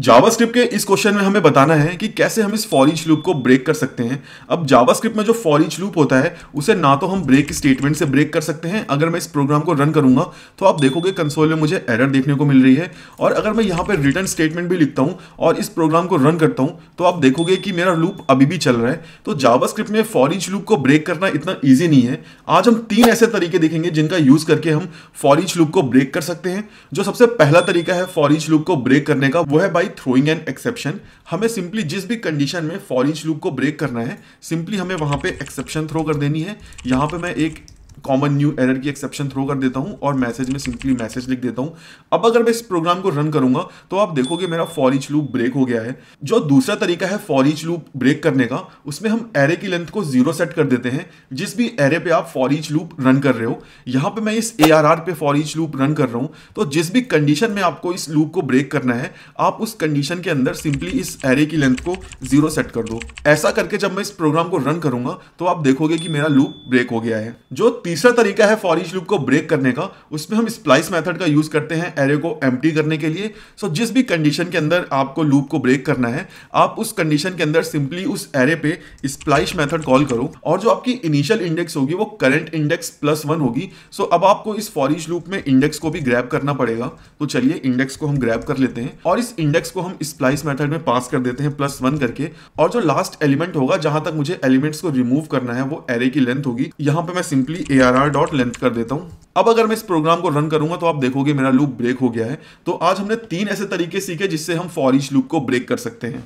JavaScript के इस question में हमें बताना है कि कैसे हम इस फॉरिच लूप को ब्रेक कर सकते हैं अब जावास्क्रिप्ट में जो फॉरिच लूप होता है उसे ना तो हम ब्रेक स्टेटमेंट से ब्रेक कर सकते हैं अगर मैं इस प्रोग्राम को रन करूंगा तो आप देखोगे कंसोल में मुझे एरर देखने को मिल रही है और अगर मैं यहाँ पर रिटर्न स्टेटमेंट भी लिखता हूँ और इस प्रोग्राम को रन करता हूँ तो आप देखोगे कि मेरा लूप अभी भी चल रहा है तो जावास्क्रिप्ट में फॉरिच लूप को ब्रेक करना इतना ईजी नहीं है आज हम तीन ऐसे तरीके देखेंगे जिनका यूज करके हम फॉरिच लूप को ब्रेक कर सकते हैं जो सबसे पहला तरीका है फॉरिच लूप को ब्रेक करने का वो है बाय थ्रोइंग एन एक्सेप्शन हमें सिंपली जिस भी कंडीशन में फॉर इंच लूप को ब्रेक करना है सिंपली हमें वहां पे एक्सेप्शन थ्रो कर देनी है यहां पे मैं एक कॉमन न्यू एरर की एक्सेप्शन थ्रो कर देता हूं और मैसेज में सिंपली मैसेज लिख देता हूं अब अगर मैं इस प्रोग्राम को रन करूंगा तो आप देखोगे मेरा फॉरिच लूप ब्रेक हो गया है जो दूसरा तरीका है फॉरिच लूप ब्रेक करने का उसमें हम एरे की लेंथ को जीरो सेट कर देते हैं जिस भी एरे पे आप फॉरिच लूप रन कर रहे हो यहां पर मैं इस ए पे फॉरिच लूप रन कर रहा हूं तो जिस भी कंडीशन में आपको इस लूप को ब्रेक करना है आप उस कंडीशन के अंदर सिंपली इस एरे की लेंथ को जीरो सेट कर दो ऐसा करके जब मैं इस प्रोग्राम को रन करूंगा तो आप देखोगे कि मेरा लूप ब्रेक हो गया है जो तीसरा तरीका है फॉर ईच लूप को ब्रेक करने का उसमें हम स्प्लाइस मेथड का यूज़ करते हैं एरे को एम करने के लिए सो जिस भी कंडीशन के अंदर आपको लूप को ब्रेक करना है आप उस कंडीशन के अंदर सिंपली उस एरे पे स्प्लाइस मेथड कॉल करो और जो आपकी इनिशियल इंडेक्स होगी वो करंट इंडेक्स प्लस वन होगी सो अब आपको इस फॉर ईच लूप में इंडेक्स को भी ग्रैप करना पड़ेगा तो चलिए इंडेक्स को हम ग्रैप कर लेते हैं और इस इंडेक्स को हम स्प्लाइस मैथड में पास कर देते हैं प्लस वन करके और जो लास्ट एलिमेंट होगा जहां तक मुझे एलिमेंट्स को रिमूव करना है वो एरे की लेंथ होगी यहां पर मैं simply A R dot length कर देता हूं अब अगर मैं इस प्रोग्राम को रन करूंगा तो आप देखोगे मेरा लूप ब्रेक हो गया है तो आज हमने तीन ऐसे तरीके सीखे जिससे हम फॉरिश लूप को ब्रेक कर सकते हैं